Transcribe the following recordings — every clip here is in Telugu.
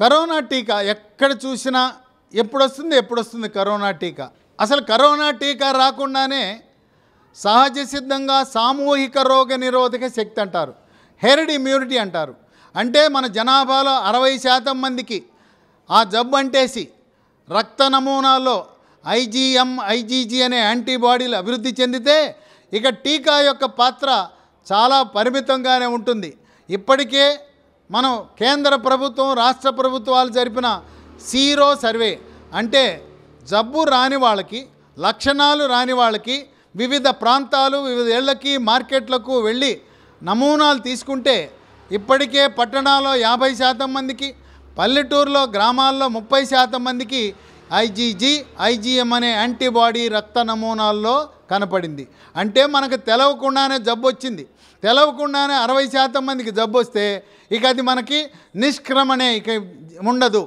కరోనా టీకా ఎక్కడ చూసినా ఎప్పుడొస్తుంది ఎప్పుడొస్తుంది కరోనా టీకా అసలు కరోనా టీకా రాకుండానే సహజ సిద్ధంగా సామూహిక రోగ నిరోధక శక్తి అంటారు హెరిడ్ ఇమ్యూనిటీ అంటారు అంటే మన జనాభాలో అరవై శాతం మందికి ఆ జబ్బు అంటేసి రక్త నమూనాలో ఐజీఎం ఐజీజీ అనే యాంటీబాడీలు అభివృద్ధి చెందితే ఇక టీకా యొక్క పాత్ర చాలా పరిమితంగానే ఉంటుంది ఇప్పటికే మనం కేంద్ర ప్రభుత్వం రాష్ట్ర ప్రభుత్వాలు జరిపిన సీరో సర్వే అంటే జబ్బు రాని వాళ్ళకి లక్షణాలు రాని వాళ్ళకి వివిధ ప్రాంతాలు వివిధ ఏళ్ళకి మార్కెట్లకు వెళ్ళి నమూనాలు తీసుకుంటే ఇప్పటికే పట్టణాల్లో యాభై శాతం మందికి పల్లెటూరులో గ్రామాల్లో ముప్పై శాతం మందికి ఐజీజీ ఐజీఎం అనే యాంటీబాడీ రక్త నమూనాల్లో కనపడింది అంటే మనకు తెలవకుండానే జబ్బు వచ్చింది తెలవకుండానే అరవై శాతం మందికి జబ్బు వస్తే ఇక అది మనకి నిష్క్రమణే ఇక ఉండదు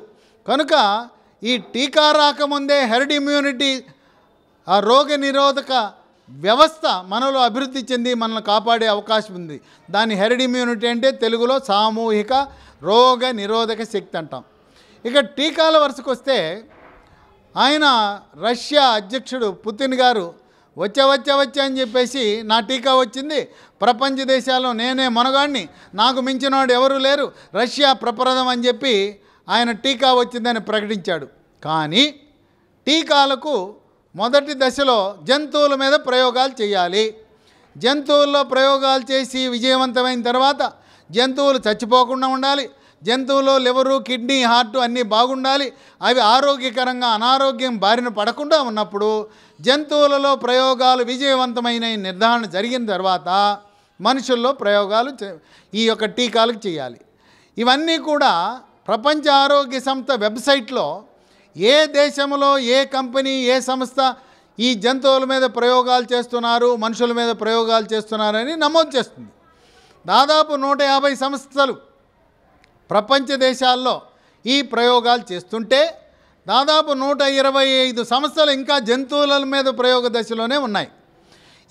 కనుక ఈ టీకా రాకముందే హెర్డ్ ఇమ్యూనిటీ ఆ రోగ నిరోధక వ్యవస్థ మనలో అభివృద్ధి చెంది మనల్ని కాపాడే అవకాశం ఉంది దాని హెర్డ్ ఇమ్యూనిటీ అంటే తెలుగులో సామూహిక రోగ నిరోధక శక్తి అంటాం ఇక టీకాల వరుసకు వస్తే ఆయన రష్యా అధ్యక్షుడు పుతిన్ గారు వచ్చా వచ్చా వచ్చే అని చెప్పేసి నా టీకా వచ్చింది ప్రపంచ దేశాల్లో నేనే మనగాడిని నాకు మించినవాడు ఎవరు లేరు రష్యా ప్రప్రదం అని చెప్పి ఆయన టీకా వచ్చిందని ప్రకటించాడు కానీ టీకాలకు మొదటి దశలో జంతువుల మీద ప్రయోగాలు చేయాలి జంతువుల్లో ప్రయోగాలు చేసి విజయవంతమైన తర్వాత జంతువులు చచ్చిపోకుండా ఉండాలి జంతువులో లివరు కిడ్నీ హార్ట్ అన్నీ బాగుండాలి అవి ఆరోగ్యకరంగా అనారోగ్యం బారిన పడకుండా ఉన్నప్పుడు జంతువులలో ప్రయోగాలు విజయవంతమైన నిర్ధారణ జరిగిన తర్వాత మనుషుల్లో ప్రయోగాలు ఈ యొక్క టీకాలకు చేయాలి ఇవన్నీ కూడా ప్రపంచ ఆరోగ్య సంస్థ వెబ్సైట్లో ఏ దేశంలో ఏ కంపెనీ ఏ సంస్థ ఈ జంతువుల మీద ప్రయోగాలు చేస్తున్నారు మనుషుల మీద ప్రయోగాలు చేస్తున్నారని నమోదు చేస్తుంది దాదాపు నూట యాభై సంస్థలు ప్రపంచ దేశాల్లో ఈ ప్రయోగాలు చేస్తుంటే దాదాపు నూట ఇరవై ఐదు సంస్థలు ఇంకా జంతువుల మీద ప్రయోగ దశలోనే ఉన్నాయి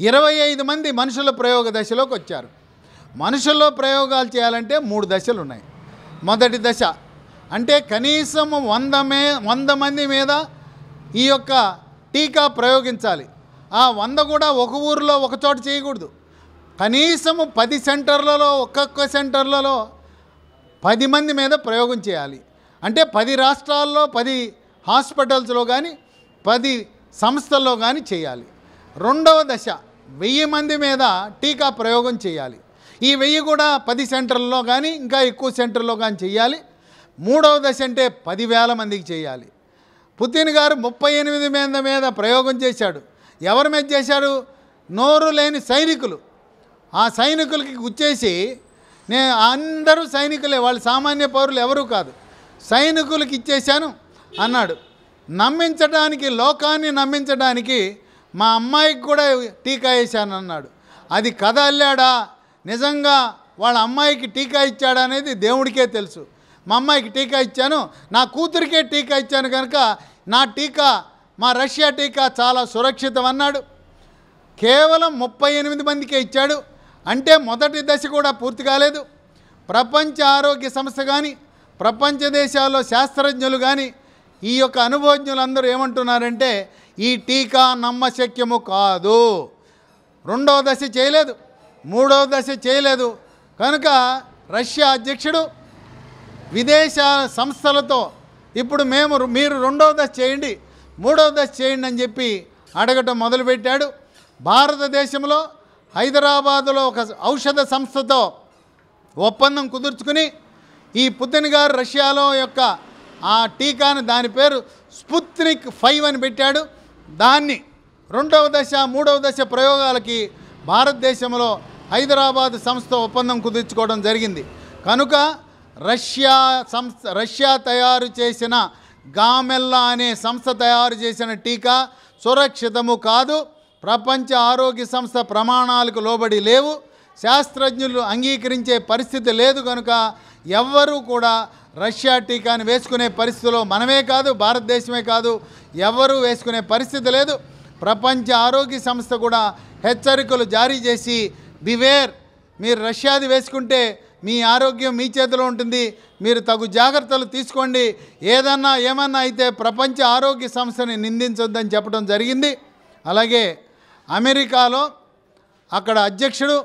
ఇరవై ఐదు మంది మనుషుల ప్రయోగ దశలోకి వచ్చారు మనుషుల్లో ప్రయోగాలు చేయాలంటే మూడు దశలు ఉన్నాయి మొదటి దశ అంటే కనీసం వంద మే వంద మంది మీద ఈ యొక్క టీకా ప్రయోగించాలి ఆ వంద కూడా ఒక ఊరిలో ఒక చోట చేయకూడదు కనీసము పది సెంటర్లలో ఒక్కొక్క సెంటర్లలో పది మంది మీద ప్రయోగం చేయాలి అంటే పది రాష్ట్రాల్లో పది హాస్పిటల్స్లో కానీ పది సంస్థల్లో కానీ చేయాలి రెండవ దశ వెయ్యి మంది మీద టీకా ప్రయోగం చేయాలి ఈ వెయ్యి కూడా పది సెంటర్లలో కానీ ఇంకా ఎక్కువ సెంటర్లో కానీ చేయాలి మూడవ దశ అంటే పదివేల మందికి చేయాలి పుతిన్ గారు ముప్పై ఎనిమిది మీద మీద ప్రయోగం చేశాడు ఎవరి మీద చేశాడు నోరు లేని సైనికులు ఆ సైనికులకి గుచ్చేసి నే అందరూ సైనికులే వాళ్ళు సామాన్య పౌరులు ఎవరూ కాదు సైనికులకు ఇచ్చేశాను అన్నాడు నమ్మించడానికి లోకాన్ని నమ్మించడానికి మా అమ్మాయికి కూడా టీకా వేశాను అన్నాడు అది కథ అల్లాడా నిజంగా వాళ్ళ అమ్మాయికి టీకా ఇచ్చాడా అనేది దేవుడికే తెలుసు మా అమ్మాయికి టీకా ఇచ్చాను నా కూతురికే టీకా ఇచ్చాను కనుక నా టీకా మా రష్యా టీకా చాలా సురక్షితం అన్నాడు కేవలం ముప్పై ఎనిమిది మందికే ఇచ్చాడు అంటే మొదటి దశ కూడా పూర్తి కాలేదు ప్రపంచ ఆరోగ్య సంస్థ కానీ ప్రపంచ దేశాల్లో శాస్త్రజ్ఞులు కానీ ఈ యొక్క అనుభవజ్ఞులు అందరూ ఏమంటున్నారంటే ఈ టీకా నమ్మశక్యము కాదు రెండవ దశ చేయలేదు మూడవ దశ చేయలేదు కనుక రష్యా అధ్యక్షుడు విదేశ సంస్థలతో ఇప్పుడు మేము మీరు రెండవ దశ చేయండి మూడవ దశ చేయండి అని చెప్పి అడగటం మొదలుపెట్టాడు భారతదేశంలో హైదరాబాదులో ఒక ఔషధ సంస్థతో ఒప్పందం కుదుర్చుకుని ఈ పుతిన్ గారు రష్యాలో యొక్క ఆ టీకాను దాని పేరు స్పుత్నిక్ ఫైవ్ అని పెట్టాడు దాన్ని రెండవ దశ మూడవ దశ ప్రయోగాలకి భారతదేశంలో హైదరాబాద్ సంస్థ ఒప్పందం కుదుర్చుకోవడం జరిగింది కనుక రష్యా సంస్థ రష్యా తయారు చేసిన గామెల్లా అనే సంస్థ తయారు చేసిన టీకా సురక్షితము కాదు ప్రపంచ ఆరోగ్య సంస్థ ప్రమాణాలకు లోబడి లేవు శాస్త్రజ్ఞులు అంగీకరించే పరిస్థితి లేదు కనుక ఎవ్వరూ కూడా రష్యా టీకాని వేసుకునే పరిస్థితిలో మనమే కాదు భారతదేశమే కాదు ఎవ్వరూ వేసుకునే పరిస్థితి లేదు ప్రపంచ ఆరోగ్య సంస్థ కూడా హెచ్చరికలు జారీ చేసి బివేర్ మీరు రష్యాది వేసుకుంటే మీ ఆరోగ్యం మీ చేతిలో ఉంటుంది మీరు తగు జాగ్రత్తలు తీసుకోండి ఏదన్నా ఏమన్నా అయితే ప్రపంచ ఆరోగ్య సంస్థని నిందించొద్దని చెప్పడం జరిగింది అలాగే అమెరికాలో అక్కడ అధ్యక్షుడు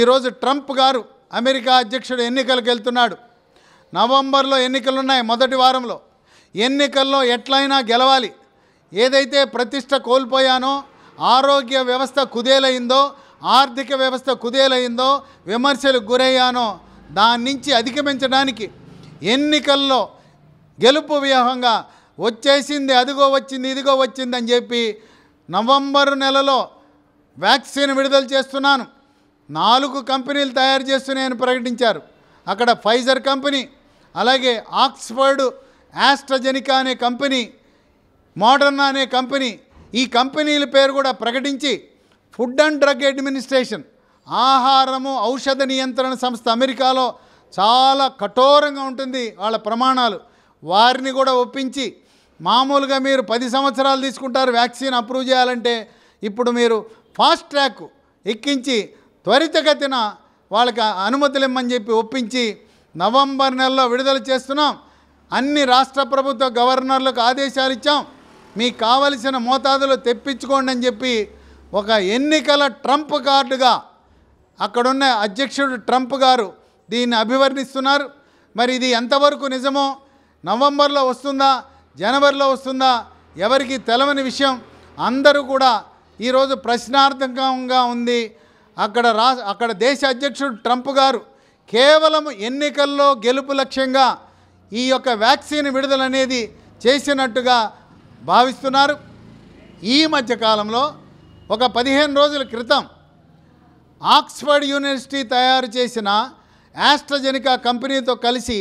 ఈరోజు ట్రంప్ గారు అమెరికా అధ్యక్షుడు ఎన్నికలకు వెళ్తున్నాడు నవంబర్లో ఎన్నికలు ఉన్నాయి మొదటి వారంలో ఎన్నికల్లో ఎట్లయినా గెలవాలి ఏదైతే ప్రతిష్ట కోల్పోయానో ఆరోగ్య వ్యవస్థ కుదేలయిందో ఆర్థిక వ్యవస్థ కుదేలయిందో విమర్శలు గురయ్యానో దాని నుంచి అధిగమించడానికి ఎన్నికల్లో గెలుపు వ్యూహంగా వచ్చేసింది అదిగో వచ్చింది ఇదిగో వచ్చిందని చెప్పి నవంబర్ నెలలో వ్యాక్సిన్ విడుదల చేస్తున్నాను నాలుగు కంపెనీలు తయారు చేస్తున్నాయని ప్రకటించారు అక్కడ ఫైజర్ కంపెనీ అలాగే ఆక్స్ఫర్డ్ యాస్ట్రజెనికా అనే కంపెనీ మోడర్నా అనే కంపెనీ ఈ కంపెనీల పేరు కూడా ప్రకటించి ఫుడ్ అండ్ డ్రగ్ అడ్మినిస్ట్రేషన్ ఆహారము ఔషధ నియంత్రణ సంస్థ అమెరికాలో చాలా కఠోరంగా ఉంటుంది వాళ్ళ ప్రమాణాలు వారిని కూడా ఒప్పించి మామూలుగా మీరు పది సంవత్సరాలు తీసుకుంటారు వ్యాక్సిన్ అప్రూవ్ చేయాలంటే ఇప్పుడు మీరు ఫాస్ట్ ట్రాక్ ఎక్కించి త్వరితగతిన వాళ్ళకి అనుమతులు ఇమ్మని చెప్పి ఒప్పించి నవంబర్ నెలలో విడుదల చేస్తున్నాం అన్ని రాష్ట్ర ప్రభుత్వ గవర్నర్లకు ఆదేశాలు ఇచ్చాం మీకు కావలసిన మోతాదులో తెప్పించుకోండి అని చెప్పి ఒక ఎన్నికల ట్రంప్ కార్డుగా అక్కడున్న అధ్యక్షుడు ట్రంప్ గారు దీన్ని అభివర్ణిస్తున్నారు మరి ఇది ఎంతవరకు నిజమో నవంబర్లో వస్తుందా జనవరిలో వస్తుందా ఎవరికి తెలవని విషయం అందరూ కూడా ఈరోజు ప్రశ్నార్థకంగా ఉంది అక్కడ రా అక్కడ దేశ అధ్యక్షుడు ట్రంప్ గారు కేవలం ఎన్నికల్లో గెలుపు లక్ష్యంగా ఈ యొక్క వ్యాక్సిన్ విడుదల అనేది చేసినట్టుగా భావిస్తున్నారు ఈ మధ్యకాలంలో ఒక పదిహేను రోజుల క్రితం ఆక్స్ఫర్డ్ యూనివర్సిటీ తయారు చేసిన యాస్ట్రజెనికా కంపెనీతో కలిసి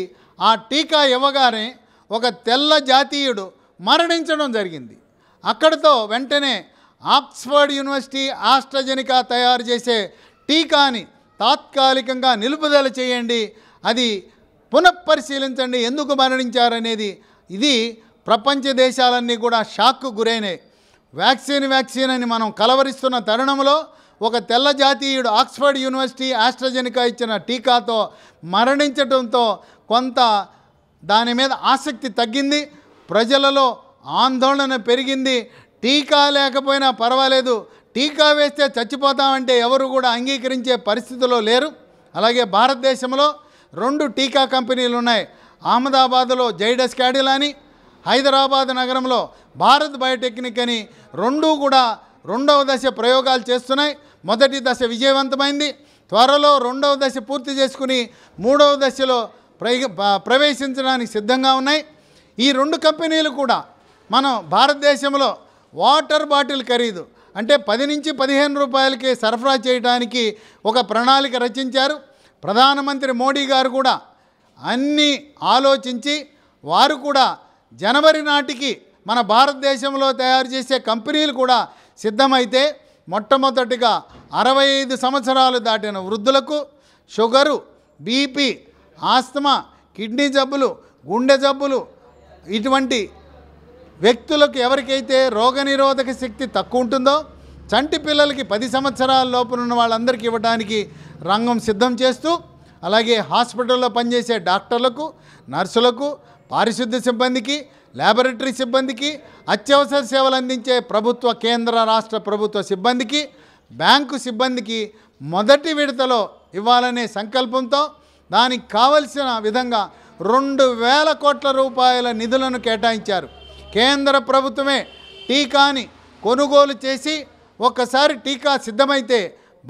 ఆ టీకా ఇవ్వగానే ఒక తెల్ల జాతీయుడు మరణించడం జరిగింది అక్కడితో వెంటనే ఆక్స్ఫర్డ్ యూనివర్సిటీ ఆస్ట్రజెనికా తయారు చేసే టీకాని తాత్కాలికంగా నిలుపుదల చేయండి అది పునఃపరిశీలించండి ఎందుకు మరణించారనేది ఇది ప్రపంచ దేశాలన్నీ కూడా షాక్కు గురైనాయి వ్యాక్సిన్ వ్యాక్సిన్ అని మనం కలవరిస్తున్న తరుణంలో ఒక తెల్ల జాతీయుడు ఆక్స్ఫర్డ్ యూనివర్సిటీ ఆస్ట్రజెనికా ఇచ్చిన టీకాతో మరణించడంతో కొంత దాని మీద ఆసక్తి తగ్గింది ప్రజలలో ఆందోళన పెరిగింది టీకా లేకపోయినా పర్వాలేదు టీకా వేస్తే చచ్చిపోతామంటే ఎవరు కూడా అంగీకరించే పరిస్థితిలో లేరు అలాగే భారతదేశంలో రెండు టీకా కంపెనీలు ఉన్నాయి అహ్మదాబాద్లో జైడస్ క్యాడిల్ అని హైదరాబాద్ నగరంలో భారత్ బయోటెక్నిక్ అని రెండూ కూడా రెండవ దశ ప్రయోగాలు చేస్తున్నాయి మొదటి దశ విజయవంతమైంది త్వరలో రెండవ దశ పూర్తి చేసుకుని మూడవ దశలో ప్రవేశించడానికి సిద్ధంగా ఉన్నాయి ఈ రెండు కంపెనీలు కూడా మనం భారతదేశంలో వాటర్ బాటిల్ ఖరీదు అంటే పది నుంచి పదిహేను రూపాయలకి సరఫరా చేయడానికి ఒక ప్రణాళిక రచించారు ప్రధానమంత్రి మోడీ గారు కూడా అన్నీ ఆలోచించి వారు కూడా జనవరి నాటికి మన భారతదేశంలో తయారు చేసే కంపెనీలు కూడా సిద్ధమైతే మొట్టమొదటిగా అరవై ఐదు సంవత్సరాలు దాటిన వృద్ధులకు షుగరు బీపీ ఆస్తమా కిడ్నీ జబ్బులు గుండె జబ్బులు ఇటువంటి వ్యక్తులకు ఎవరికైతే రోగనిరోధక శక్తి తక్కువ ఉంటుందో చంటి పిల్లలకి పది సంవత్సరాల ఉన్న వాళ్ళందరికీ ఇవ్వడానికి రంగం సిద్ధం చేస్తూ అలాగే హాస్పిటల్లో పనిచేసే డాక్టర్లకు నర్సులకు పారిశుద్ధ్య సిబ్బందికి ల్యాబొరేటరీ సిబ్బందికి అత్యవసర సేవలు అందించే ప్రభుత్వ కేంద్ర రాష్ట్ర ప్రభుత్వ సిబ్బందికి బ్యాంకు సిబ్బందికి మొదటి విడతలో ఇవ్వాలనే సంకల్పంతో దానికి కావలసిన విధంగా రెండు వేల కోట్ల రూపాయల నిధులను కేటాయించారు కేంద్ర ప్రభుత్వమే టీకాని కొనుగోలు చేసి ఒక్కసారి టీకా సిద్ధమైతే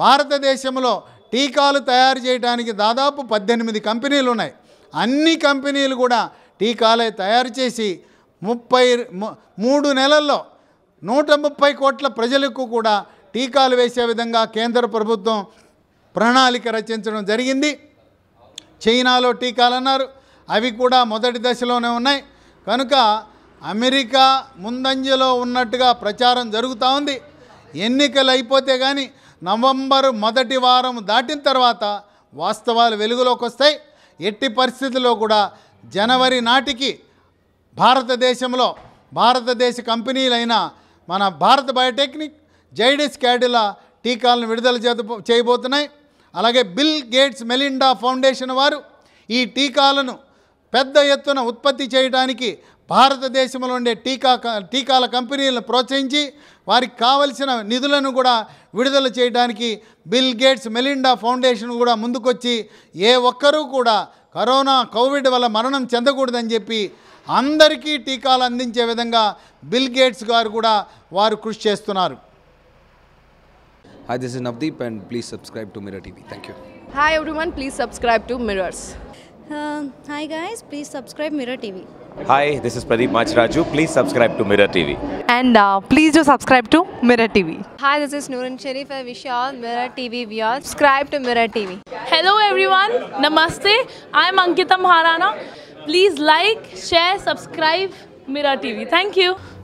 భారతదేశంలో టీకాలు తయారు చేయడానికి దాదాపు పద్దెనిమిది కంపెనీలు ఉన్నాయి అన్ని కంపెనీలు కూడా టీకాలే తయారు చేసి ముప్పై మూడు నెలల్లో నూట ముప్పై కోట్ల ప్రజలకు కూడా టీకాలు వేసే విధంగా కేంద్ర ప్రభుత్వం ప్రణాళిక రచించడం జరిగింది చైనాలో టీకాలు అన్నారు అవి కూడా మొదటి దశలోనే ఉన్నాయి కనుక అమెరికా ముందంజలో ఉన్నట్టుగా ప్రచారం జరుగుతూ ఉంది ఎన్నికలు అయిపోతే కానీ నవంబర్ మొదటి వారం దాటిన తర్వాత వాస్తవాలు వెలుగులోకి వస్తాయి ఎట్టి పరిస్థితుల్లో కూడా జనవరి నాటికి భారతదేశంలో భారతదేశ కంపెనీలైన మన భారత బయోటెక్నిక్ జైడిస్ క్యాడిలా టీకాలను విడుదల చేయబోతున్నాయి అలాగే బిల్ గేట్స్ మెలిండా ఫౌండేషన్ వారు ఈ టీకాలను పెద్ద ఎత్తున ఉత్పత్తి చేయడానికి భారతదేశంలో ఉండే టీకా టీకాల కంపెనీలను ప్రోత్సహించి వారికి కావలసిన నిధులను కూడా విడుదల చేయడానికి బిల్ గేట్స్ మెలిండా ఫౌండేషన్ కూడా ముందుకొచ్చి ఏ ఒక్కరూ కూడా కరోనా కోవిడ్ వల్ల మరణం చెందకూడదని చెప్పి అందరికీ టీకాలు అందించే విధంగా బిల్ గేట్స్ గారు కూడా వారు కృషి చేస్తున్నారు Hi, this is Navdeep and please subscribe to Mirror TV. Thank you. Hi everyone, please subscribe to Mirrors. Uh, hi guys, please subscribe Mirror TV. Hi, this is Pradeep Machraju. Please subscribe to Mirror TV. And uh, please do subscribe to Mirror TV. Hi, this is Noorun Sharif. I wish you all Mirror TV viewers. Subscribe to Mirror TV. Hello everyone. Namaste. I am Ankita Maharana. Please like, share, subscribe Mirror TV. Thank you.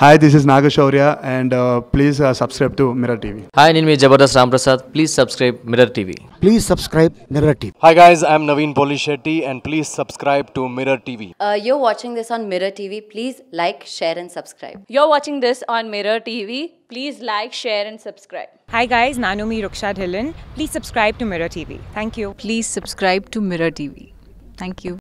Hi, this is Nagashaurya and uh, please uh, subscribe to Mirror TV. Hi, name is Jabardast Ramprasad. Please subscribe Mirror TV. Please subscribe Mirror TV. Hi guys, I'm Naveen Polishetty and please subscribe to Mirror TV. Uh, you're watching this on Mirror TV. Please like, share and subscribe. You're watching this on Mirror TV. Please like, share and subscribe. Hi guys, Nanumi Ruksha Dhillon. Please subscribe to Mirror TV. Thank you. Please subscribe to Mirror TV. Thank you.